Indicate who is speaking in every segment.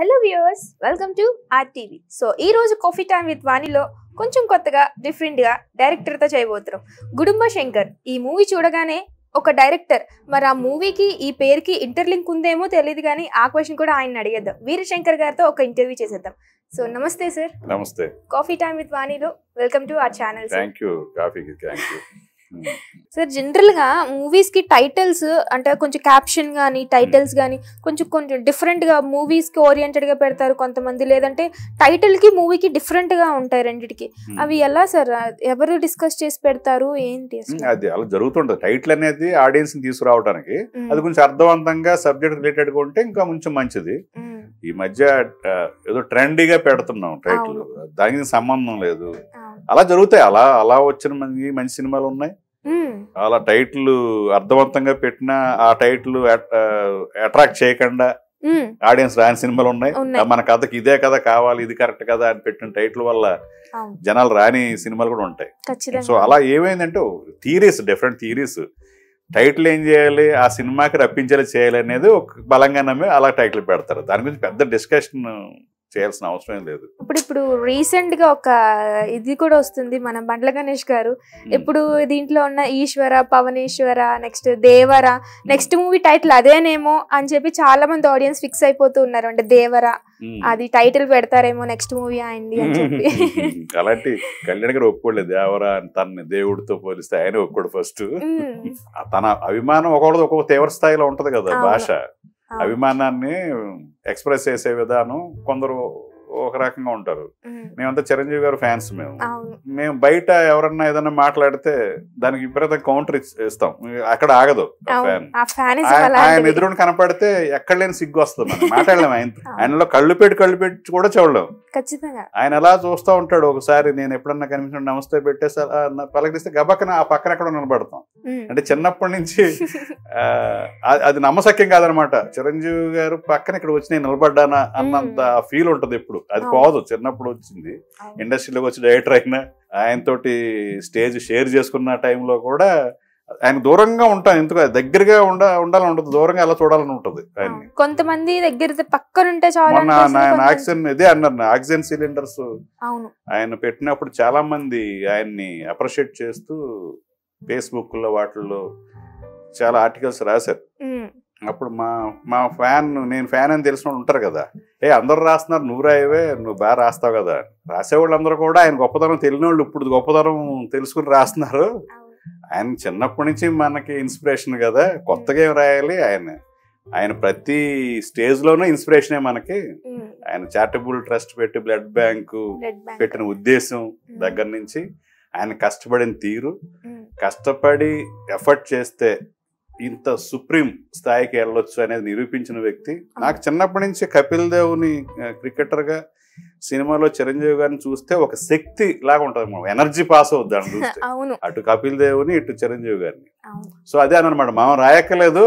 Speaker 1: Hello viewers welcome to RTV so ఈ రోజు coffee time with వాణిలో కొంచెం కొత్తగా డిఫరెంట్గా డైరెక్టర్తో చేయబోతున్నాం గుడుంబ శంకర్ ఈ మూవీ చూడగానే ఒక డైరెక్టర్ మరి ఆ మూవీకి ఈ పేరుకి ఇంటర్లింక్ ఉందేమో తెలియదు కానీ ఆ క్వశ్చన్ కూడా ఆయన అడిగేద్దాం వీరశంకర్ గారితో ఒక ఇంటర్వ్యూ చేసేద్దాం సో నమస్తే సార్ నమస్తే కాఫీ టైం విత్ వాణిలో welcome to our channel thank
Speaker 2: you thank you Hmm.
Speaker 1: Sir general గా మూవీస్ కి టైటిల్స్ అంటే కొంచెం క్యాప్షన్ గానీ టైటిల్స్ గానీ కొంచెం కొంచెం డిఫరెంట్ గా మూవీస్ కి ఓరియంటెడ్ గా పెడతారు కొంతమంది లేదంటే టైటిల్ కి మూవీకి డిఫరెంట్ గా ఉంటాయి రెండిటికి hmm. అవి ఎలా సార్ ఎవరు డిస్కస్ చేసి పెడతారు ఏంటి
Speaker 2: hmm, అది అలా జరుగుతుంటది టైటిల్ అనేది ఆడియన్స్ ని తీసుకురావడానికి అది కొంచెం అర్థవంతంగా సబ్జెక్ట్ రిలేటెడ్ గా ఉంటే ఇంకా కొంచెం మంచిది ఈ మధ్య ఏదో ట్రెండీగా పెడుతున్నాం టైటిల్ దానికి సంబంధం లేదు అలా జరుగుతాయి అలా అలా వచ్చిన మంచి సినిమాలు ఉన్నాయి అలా hmm. టైటిల్ అర్థవంతంగా పెట్టినా ఆ టైటిల్ అట్రాక్ట్ చేయకుండా hmm. ఆడియన్స్ రాని సినిమాలు ఉన్నాయి మన కథకి ఇదే కదా కావాలి ఇది కరెక్ట్ కదా అని పెట్టిన టైటిల్ వల్ల జనాలు రాని సినిమాలు కూడా ఉంటాయి సో అలా ఏమైందంటే థీరీస్ డిఫరెంట్ థీరీస్ టైటిల్ ఏం చేయాలి ఆ సినిమాకి రప్పించేలా చేయాలి అనేది ఒక బలంగా నమ్మి అలా టైటిల్ పెడతారు దాని గురించి పెద్ద డిస్కషన్ చేయాల్సిన అవసరం లేదు
Speaker 1: ఇప్పుడు ఇప్పుడు రీసెంట్ గా ఒక ఇది కూడా వస్తుంది మన బండ్ల గణేష్ గారు ఇప్పుడు దీంట్లో ఉన్న Eeswara Pavaneswara next Devara next movie title అదేనేమో అని చెప్పి చాలా మంది ఆడియన్స్ ఫిక్స్ అయిపోతూ ఉన్నారు అంటే దేవర అది టైటిల్ పెడతారేమో నెక్స్ట్ మూవీ అయింది అని చెప్పి
Speaker 2: అలాంటి కళ్యాణ్ గారు ఒప్పుకోలేదు దేవర తన దేవుడితో పోలిస్తే ఆయన ఒప్పుకోడు ఫస్ట్ తన అభిమానం ఒకళ్ళది ఒక్కొక్క తీవ్ర స్థాయిలో ఉంటది కదా భాష అభిమానాన్ని ఎక్స్ప్రెస్ చేసే విధానం కొందరు ఒక రకంగా ఉంటారు మేమంతా చిరంజీవి గారు ఫ్యాన్స్ మేము మేము బయట ఎవరన్నా ఏదన్నా మాట్లాడితే దానికి విపరీతం కౌంటర్ ఇస్తాం అక్కడ ఆగదు ఆయన ఎదురు కనపడితే ఎక్కడ లేని సిగ్గు వస్తుంది మాట్లాడలేము ఆయన ఆయనలో కళ్ళు పెట్టి కళ్ళు పెట్టి కూడా చూడలేము ఆయన ఎలా చూస్తూ ఉంటాడు ఒకసారి నేను ఎప్పుడన్నా కనిపించిన నమస్తే పెట్టేసి పలకరిస్తే గబక్కన ఆ పక్కన ఎక్కడ నిలబడతాం అంటే చిన్నప్పటి నుంచి అది నమ్మసక్యం కాదనమాట చిరంజీవి గారు పక్కన ఇక్కడ వచ్చి నేను నిలబడ్డానా అన్నంత ఫీల్ ఉంటది ఎప్పుడు అది కాదు చిన్నప్పుడు వచ్చింది ఇండస్ట్రీలోకి వచ్చి డైరెక్టర్ అయినా ఆయనతోటి స్టేజ్ షేర్ చేసుకున్న టైంలో కూడా ఆయన దూరంగా ఉంటాను ఎందుకు దగ్గరగా ఉండ ఉండాలని ఉంటుంది దూరంగా అలా చూడాలని ఉంటుంది ఆయన
Speaker 1: కొంతమంది దగ్గర పక్కనుంటే ఆయన ఆక్సిజన్
Speaker 2: ఇదే అన్నారు ఆక్సిజన్ సిలిండర్స్ ఆయన పెట్టినప్పుడు చాలా మంది ఆయన్ని అప్రిషియేట్ చేస్తూ ఫేస్బుక్ లో వాటిల్లో చాలా ఆర్టికల్స్ రాశారు అప్పుడు మా మా ఫ్యాన్ నేను ఫ్యాన్ అని తెలిసిన ఉంటారు కదా ఏ అందరు రాస్తున్నారు నువ్వు రాయవే నువ్వు బాగా రాస్తావు కదా రాసేవాళ్ళు అందరూ కూడా ఆయన గొప్పతనం తెలియని వాళ్ళు ఇప్పుడు గొప్పతనం తెలుసుకుని రాస్తున్నారు ఆయన చిన్నప్పటి నుంచి మనకి ఇన్స్పిరేషన్ కదా కొత్తగా ఏం రాయాలి ఆయన ఆయన ప్రతి స్టేజ్లోనూ ఇన్స్పిరేషనే మనకి ఆయన చారిటబుల్ ట్రస్ట్ పెట్టి బ్లడ్ బ్యాంకు పెట్టిన ఉద్దేశం దగ్గర నుంచి ఆయన కష్టపడిన తీరు కష్టపడి ఎఫర్ట్ చేస్తే ఇంత సుప్రీం స్థాయికి వెళ్ళొచ్చు అనేది నిరూపించిన వ్యక్తి నాకు చిన్నప్పటి నుంచి కపిల్ దేవ్ని క్రికెటర్గా సినిమాలో చిరంజీవి గారిని చూస్తే ఒక శక్తి లాగా ఉంటుంది మనం ఎనర్జీ పాస్ అవుద్ది అని అటు కపిల్ దేవుని ఇటు చిరంజీవి గారిని సో అదే అనమాట మనం రాయక్కలేదు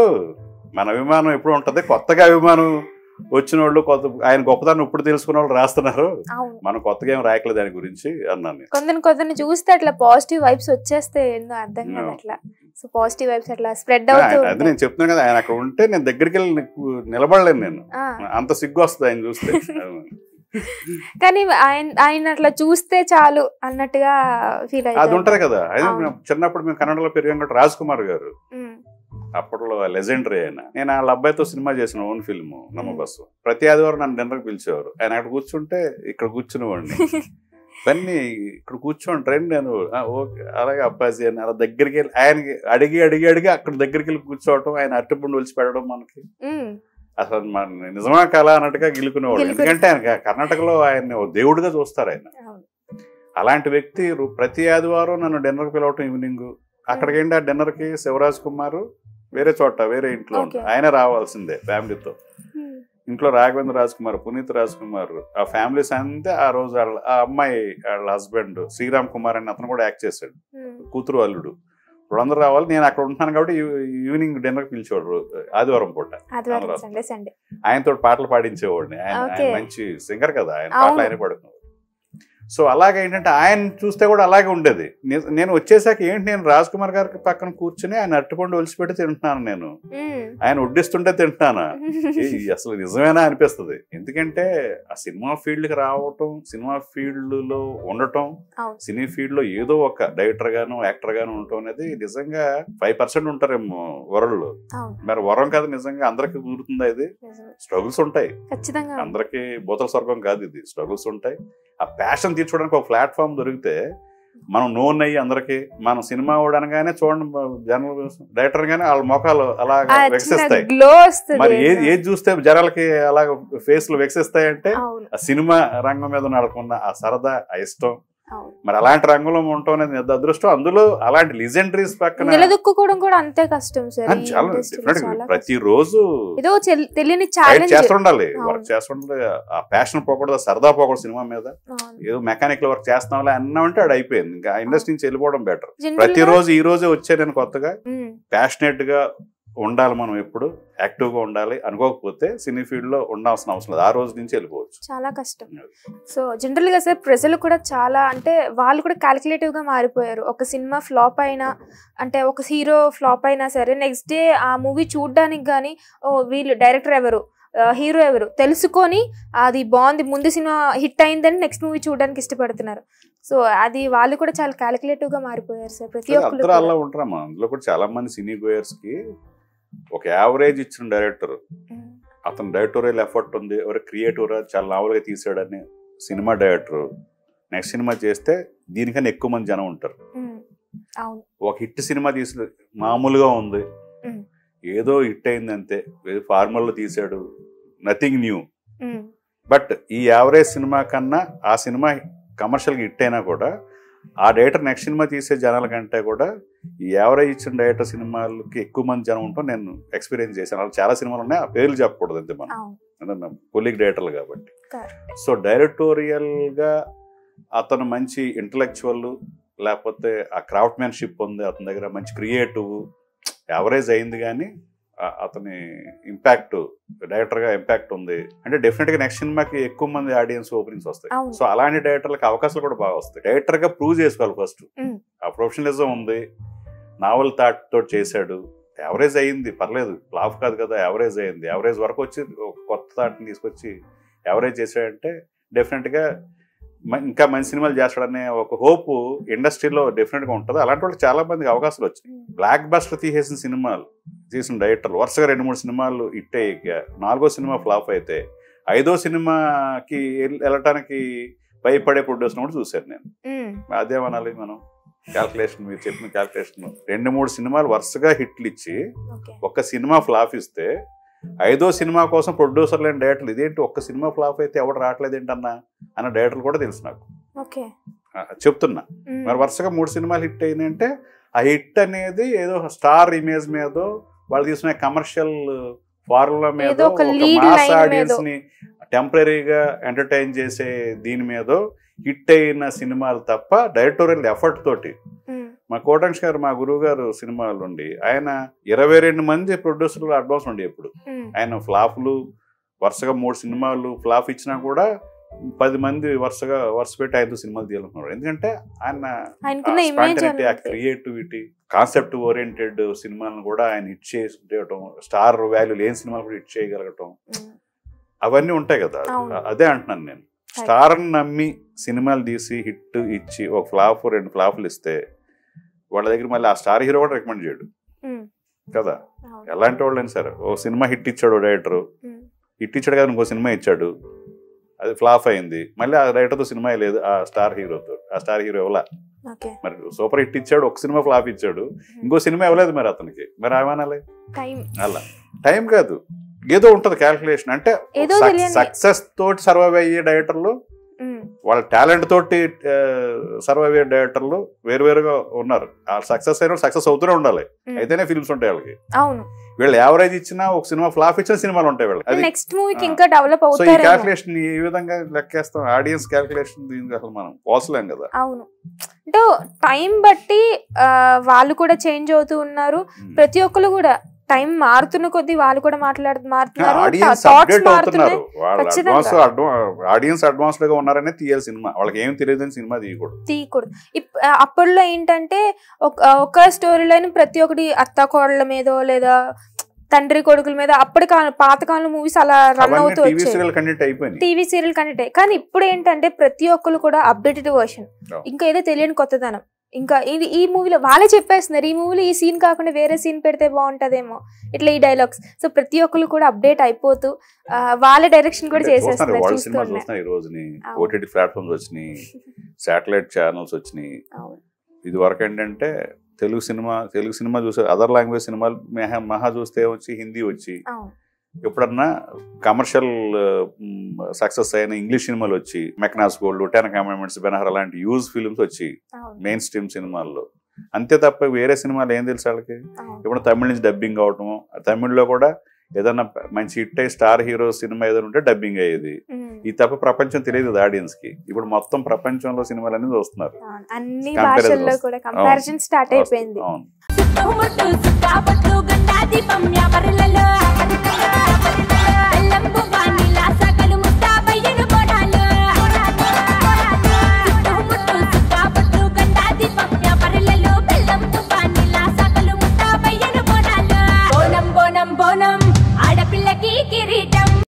Speaker 2: మన అభిమానం ఎప్పుడు ఉంటుంది కొత్తగా అభిమానం వచ్చిన వాళ్ళు కొత్త ఆయన గొప్పదాన్ని ఇప్పుడు తెలుసుకున్న వాళ్ళు రాస్తున్నారు మనం కొత్తగా ఏం రాయట్లేదు దాని గురించి అన్నాను
Speaker 1: కొందరు కొందరిని చూస్తే అట్లా పాజిటివ్ వైబ్స్ వచ్చేస్తే ఎన్నో అర్థం కాదు అట్లా సో పాజిటివ్ వైబ్స్ అట్లా స్ప్రెడ్ అవుతుంది అది నేను
Speaker 2: చెప్తున్నాను కదా ఆయన అక్కడ ఉంటే నేను దగ్గరికి వెళ్ళి నిలబడలేను నేను అంత సిగ్గు వస్తుంది ఆయన చూస్తే
Speaker 1: కానీ ఆయన ఆయన అట్లా చూస్తే చాలు అన్నట్టుగా ఫీల్ అది ఉంటది కదా
Speaker 2: చిన్నప్పుడు మేము కన్నడలో పెరిగాం కాబట్టి రాజ్ కుమార్ గారు అప్పట్లో లెజెండరీ ఆయన నేను వాళ్ళ అబ్బాయితో సినిమా చేసిన ఓన్ ఫిల్మ్ నమ్మ బస్సు ప్రతి ఆదివారం నన్ను డిన్నర్కి పిలిచేవారు ఆయన అక్కడ కూర్చుంటే ఇక్కడ కూర్చునేవాడిని ఇవన్నీ ఇక్కడ కూర్చోండి రండి నేను ఓకే అలాగే అబ్బాజీ అని అలా దగ్గరికి వెళ్ళి ఆయనకి అడిగి అడిగి అడిగి అక్కడ దగ్గరికి వెళ్ళి కూర్చోవటం ఆయన అట్టపుండు ఒలిచి పెట్టడం మనకి అసలు మన నిజమా కళ అన్నట్టుగా గెలుకునేవాడు ఎందుకంటే ఆయన కర్ణాటకలో ఆయన దేవుడిగా చూస్తారు ఆయన అలాంటి వ్యక్తి ప్రతి ఆదివారం నన్ను డిన్నర్కి పిలవటం ఈవినింగ్ అక్కడికి ఏంటి ఆ డిన్నర్కి శివరాజ్ కుమార్ వేరే చోట వేరే ఇంట్లో ఉంటారు ఆయన రావాల్సిందే ఫ్యామిలీతో ఇంట్లో రాఘవేంద్ర రాజ్ కుమార్ పునీత్ రాజ్ కుమార్ ఆ ఫ్యామిలీస్ అంతే ఆ రోజు వాళ్ళ ఆ అమ్మాయి వాళ్ళ హస్బెండ్ శ్రీరామ్ కుమార్ అని అతను కూడా యాక్ట్ చేశాడు కూతురు అల్లుడు వాళ్ళందరూ రావాలి నేను అక్కడ ఉంటున్నాను కాబట్టి ఈవినింగ్ డిన్నర్ పిలిచేవాడు ఆదివారం పూట ఆయనతో పాటలు పాడించేవాడిని ఆయన మంచి సింగర్ కదా ఆయన పాటలు ఆయన పాడుకున్నాడు సో అలాగే ఏంటంటే ఆయన చూస్తే కూడా అలాగే ఉండేది నేను వచ్చేసాక ఏంటి నేను రాజ్ కుమార్ గారికి పక్కన కూర్చుని ఆయన అట్టుపండు పెట్టి తింటున్నాను నేను ఆయన వడ్డిస్తుంటే తింటున్నాను అసలు నిజమేనా అనిపిస్తుంది ఎందుకంటే ఆ సినిమా ఫీల్డ్ కి రావటం సినిమా ఫీల్డ్ లో ఉండటం సినీ ఫీల్డ్ లో ఏదో ఒక డైరెక్టర్ గాను యాక్టర్ గాను ఉండటం అనేది నిజంగా ఫైవ్ పర్సెంట్ ఉంటారేమో వరల్డ్ మరి వరం కాదు నిజంగా అందరికి గురుతుందా ఇది స్ట్రగుల్స్ ఉంటాయి అందరికీ బోతల స్వర్గం కాదు ఇది స్ట్రగుల్స్ ఉంటాయి ఆ ప్యాషన్ తీర్చుకోవడానికి ఒక ప్లాట్ఫామ్ దొరికితే మనం నోన్ అయ్యి అందరికి మనం సినిమా అనగానే చూడండి జనరల్ డైరెక్టర్ కానీ వాళ్ళ ముఖాలు అలాగా వెక్సిస్తాయి మరి ఏది ఏది చూస్తే జనాలకి అలాగ ఫేస్లు వెక్సిస్తాయంటే ఆ సినిమా రంగం మీద నడుకున్న ఆ సరదా ఆ ఇష్టం మరి అలాంటి రంగంలో ఉండటం అనేది అదృష్టం అందులో అలాంటి లిజెండరీస్ పక్కన
Speaker 1: నిలదొక్కుకోవడం కూడా అంతే కష్టం సార్ చాలా
Speaker 2: ప్రతిరోజు ఏదో
Speaker 1: తెలియని ఛాలెంజ్ చేస్తుండాలి వర్క్
Speaker 2: చేస్తుండాలి ఆ ప్యాషన్ పోకూడదు సరదా పోకూడదు సినిమా మీద ఏదో మెకానిక్ వర్క్ చేస్తాం అన్నా ఉంటే అది అయిపోయింది ఇంకా ఇండస్ట్రీ నుంచి వెళ్ళిపోవడం బెటర్ ప్రతిరోజు ఈ రోజే వచ్చే నేను కొత్తగా ప్యాషనేట్ గా ఉండాలి మనం ఎప్పుడు యాక్టివ్గా ఉండాలి అనుకోకపోతే సినీ ఫీల్డ్లో ఉండాల్సిన అవసరం లేదు ఆ రోజు నుంచి వెళ్ళిపోవచ్చు
Speaker 1: చాలా కష్టం సో జనరల్గా సార్ ప్రజలు కూడా చాలా అంటే వాళ్ళు కూడా క్యాలిక్యులేటివ్గా మారిపోయారు ఒక సినిమా ఫ్లాప్ అయినా అంటే ఒక హీరో ఫ్లాప్ అయినా సరే నెక్స్ట్ డే ఆ మూవీ చూడడానికి కానీ వీళ్ళు డైరెక్టర్ ఎవరు హీరో ఎవరు తెలుసుకొని అది బాగుంది ముందు సినిమా హిట్ అయిందని నెక్స్ట్ మూవీ చూడడానికి ఇష్టపడుతున్నారు సో అది వాళ్ళు కూడా చాలా క్యాలిక్యులేటివ్ గా మారిపోయారు సార్ ప్రతి ఒక్కరు అలా
Speaker 2: ఉంటారమ్మా అందులో కూడా చాలా మంది సినీ గోయర్స్ కి ఒక యావరేజ్ ఇచ్చిన డైరెక్టర్ అతను డైరెక్టోరియల్ mm. ఎఫర్ట్ ఉంది ఎవరు క్రియేటివ్ చాలా నావల్గా తీసాడని సినిమా డైరెక్టర్ నెక్స్ట్ సినిమా చేస్తే దీనికన్నా ఎక్కువ మంది జనం ఉంటారు mm. ఒక హిట్ సినిమా తీసిన మామూలుగా ఉంది mm. ఏదో హిట్ అయింది అంతే ఫార్మల్లో తీసాడు నథింగ్ న్యూ బట్ ఈ యావరేజ్ సినిమా కన్నా ఆ సినిమా కమర్షియల్గా హిట్ అయినా కూడా ఆ డైరెక్టర్ నెక్స్ట్ సినిమా తీసే జనాల కంటే కూడా ఎవరై ఇచ్చిన డైరెక్టర్ సినిమాలకి ఎక్కువ మంది జనం ఉంటాం నేను ఎక్స్పీరియన్స్ చేశాను అలా చాలా సినిమాలు ఉన్నాయి ఆ పేర్లు చెప్పకూడదు అంతే మనం కొలీగ్ డైరెక్టర్లు కాబట్టి సో డైరెక్టోరియల్గా అతను మంచి ఇంటలెక్చువల్ లేకపోతే ఆ క్రాఫ్ట్మెన్షిప్ ఉంది అతని దగ్గర మంచి క్రియేటివ్ యావరేజ్ అయింది కానీ అతని ఇంపాక్ట్ డైరెక్టర్ గా ఇంపాక్ట్ ఉంది అంటే డెఫినెట్ గా నెక్స్ట్ సినిమాకి ఎక్కువ మంది ఆడియన్స్ ఓపెనింగ్స్ వస్తాయి సో అలాంటి డైరెక్టర్లకు అవకాశాలు కూడా బాగా వస్తాయి డైరెక్టర్ గా ప్రూవ్ చేసుకోవాలి ఫస్ట్ ఆ ప్రొఫెషనలిజం ఉంది నావల్ థాట్ తోటి చేశాడు యావరేజ్ అయింది పర్లేదు ఫ్లాఫ్ కాదు కదా యావరేజ్ అయింది యావరేజ్ వరకు వచ్చి కొత్త థాట్ని తీసుకొచ్చి యావరేజ్ చేశాడంటే గా ఇంకా మంచి సినిమాలు చేస్తాడనే ఒక హోప్ ఇండస్ట్రీలో డెఫినెట్గా ఉంటుంది అలాంటి వాళ్ళు చాలా మందికి అవకాశాలు వచ్చినాయి hmm. బ్లాక్ బస్టర్ తీసేసిన సినిమాలు తీసిన డైరెక్టర్లు వరుసగా రెండు మూడు సినిమాలు ఇట్టే నాలుగో సినిమా ఫ్లాప్ అయితే ఐదో సినిమాకి వెళ్ళటానికి భయపడే ప్రొడ్యూసర్ కూడా చూశాను నేను hmm. అదేమనాలి మనం క్యాల్కులేషన్ మీరు చెప్పిన క్యాల్కులేషన్ రెండు మూడు సినిమాలు వరుసగా హిట్లు ఇచ్చి ఒక సినిమా ఫ్లాప్ ఇస్తే ఐదో సినిమా కోసం ప్రొడ్యూసర్లు లేని డైరెక్టర్లు ఇదేంటి ఒక్క సినిమా ఫ్లాప్ అయితే ఎవడు రావట్లేదు ఏంటన్నా అన్న డైరెక్టర్లు కూడా తెలుసు నాకు చెప్తున్నా మరి వరుసగా మూడు సినిమాలు హిట్ అయినాయంటే ఆ హిట్ అనేది ఏదో స్టార్ ఇమేజ్ మీదో వాళ్ళు తీసుకునే కమర్షియల్ ఫార్ములా మీద మాస్ ఆడియన్స్ ని టెంపరీగా ఎంటర్టైన్ చేసే దీని మీద హిట్ అయిన సినిమాలు తప్ప డైరెక్టోరియల్ ఎఫర్ట్ తోటి మా కోటంక్ష గారు మా గురువు గారు సినిమాలు ఉండి ఆయన ఇరవై రెండు మంది ప్రొడ్యూసర్లు అడ్వాన్స్ ఉండే ఇప్పుడు Hmm. ఆయన ఫ్లాప్లు వరుసగా మూడు సినిమాలు ఫ్లాప్ ఇచ్చినా కూడా పది మంది వరుసగా వరుస పెట్టి ఆయనతో సినిమాలు తీయాలనుకున్నారు ఎందుకంటే
Speaker 1: ఆయన
Speaker 2: క్రియేటివిటీ కాన్సెప్ట్ ఓరియంటెడ్ సినిమాలను కూడా ఆయన హిట్ చేయటం స్టార్ వాల్యూ లేని సినిమాలు కూడా హిట్ చేయగలగటం hmm. అవన్నీ ఉంటాయి కదా అదే అంటున్నాను నేను స్టార్ నమ్మి సినిమాలు తీసి హిట్ ఇచ్చి ఒక ఫ్లాప్ రెండు ఫ్లాప్లు ఇస్తే వాళ్ళ దగ్గర మళ్ళీ ఆ స్టార్ హీరో కూడా రికమెండ్ చేయడు hmm. కదా ఎలాంటి వాళ్ళని సరే ఓ సినిమా హిట్ ఇచ్చాడు డైరెక్టర్ హిట్ ఇచ్చాడు కదా ఇంకో సినిమా ఇచ్చాడు అది ఫ్లాప్ అయింది మళ్ళీ ఆ డైరెక్టర్తో సినిమా లేదు ఆ స్టార్ హీరోతో ఆ స్టార్ హీరో ఎవలా మరి సూపర్ హిట్ ఇచ్చాడు ఒక సినిమా ఫ్లాప్ ఇచ్చాడు ఇంకో సినిమా ఇవ్వలేదు మరి అతనికి మరి ఏమనాలి అలా టైం కాదు ఏదో ఉంటది క్యాల్కులేషన్ అంటే సక్సెస్ తోటి సర్వైవ్ అయ్యే డైరెక్టర్లు వాళ్ళ టాలెంట్ తోటి సర్వైవ్ అయ్యే డైరెక్టర్లు వేరువేరుగా ఉన్నారు ఆ సక్సెస్ అయిన సక్సెస్ అవుతూనే ఉండాలి అయితేనే ఫిల్మ్స్ ఉంటాయి వాళ్ళకి అవును వీళ్ళు యావరేజ్ ఇచ్చినా ఒక సినిమా ఫ్లాప్ ఇచ్చిన సినిమాలు ఉంటాయి వీళ్ళు నెక్స్ట్
Speaker 1: మూవీకి ఇంకా డెవలప్ అవుతుంది ఈ
Speaker 2: క్యాలిక్యులేషన్ ఈ విధంగా లెక్కేస్తాం ఆడియన్స్ క్యాలిక్యులేషన్ దీనికి అసలు మనం పోసలేం కదా
Speaker 1: అవును అంటే టైం బట్టి వాళ్ళు కూడా చేంజ్ అవుతూ ఉన్నారు ప్రతి ఒక్కరు కూడా టైం మారుతున్న కొద్ది వాళ్ళు కూడా మాట్లాడు మారుతున్నారు
Speaker 2: ఆడియన్స్ అడ్వాన్స్ గా ఉన్నారనే తీయాలి సినిమా వాళ్ళకి ఏం తెలియదు సినిమా తీయకూడదు
Speaker 1: తీయకూడదు అప్పట్లో ఏంటంటే ఒక స్టోరీ ప్రతి ఒక్కటి అత్త కోడల మీద లేదా తండ్రి కొడుకుల మీద అప్పటి కాలం పాతకాలం మూవీస్ అలా రన్ అవుతూ టీవీ సీరియల్ కంటే కానీ ఇప్పుడు ఏంటంటే ప్రతి ఒక్కరు కూడా అప్డేటెడ్ వర్షన్ ఇంకా ఏదో తెలియని కొత్తదనం ఇంకా ఇది ఈ మూవీలో వాళ్ళే చెప్పేస్తున్నారు ఈ మూవీలో ఈ సీన్ కాకుండా వేరే సీన్ పెడితే బాగుంటుందేమో ఇట్లా ఈ డైలాగ్స్ సో ప్రతి ఒక్కరు కూడా అప్డేట్ అయిపోతూ వాళ్ళ డైరెక్షన్ కూడా చేసేస్తున్నారు
Speaker 2: ఈ రోజుని ఓటీటీ ప్లాట్ఫామ్స్ వచ్చినాయి సాటిలైట్ ఛానల్స్ వచ్చినాయి ఇది వరకు ఏంటంటే తెలుగు సినిమా తెలుగు సినిమా చూసే అదర్ లాంగ్వేజ్ సినిమాలు మహా చూస్తే వచ్చి హిందీ వచ్చి ఎప్పుడన్నా కమర్షియల్ సక్సెస్ అయిన ఇంగ్లీష్ సినిమాలు వచ్చి Mackenna's Gold Ten Commandments Ben Hur అలాంటి యూజ్ ఫిల్మ్స్ వచ్చి మెయిన్ స్ట్రీమ్ సినిమాల్లో అంతే తప్ప వేరే సినిమాలు ఏం తెలుసు వాళ్ళకి ఇప్పుడు తమిళ నుంచి డబ్బింగ్ అవటము తమిళ్లో కూడా ఏదన్నా మంచి హిట్ అయ్యి స్టార్ హీరో సినిమా ఏదైనా ఉంటే డబ్బింగ్ అయ్యేది ఈ తప్ప ప్రపంచం తెలియదు ఆడియన్స్ కి ఇప్పుడు మొత్తం ప్రపంచంలో సినిమాలు అనేది చూస్తున్నారు
Speaker 1: అన్ని భాషల్లో కూడా కంపారిజన్ స్టార్ట్ అయిపోయింది